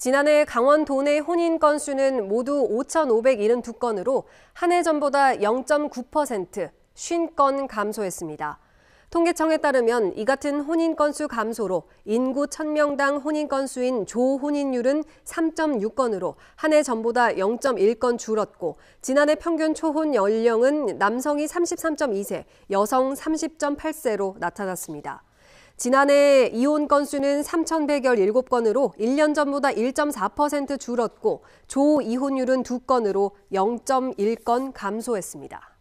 지난해 강원도 내 혼인 건수는 모두 5,572건으로 한 해 전보다 0.9% 50건 감소했습니다. 통계청에 따르면 이 같은 혼인 건수 감소로 인구 1,000명당 혼인 건수인 조혼인율은 3.6건으로 한해 전보다 0.1건 줄었고 지난해 평균 초혼 연령은 남성이 33.2세, 여성 30.8세로 나타났습니다. 지난해 이혼 건수는 3,117건으로 1년 전보다 1.4% 줄었고 조이혼율은 2건으로 0.1건 감소했습니다.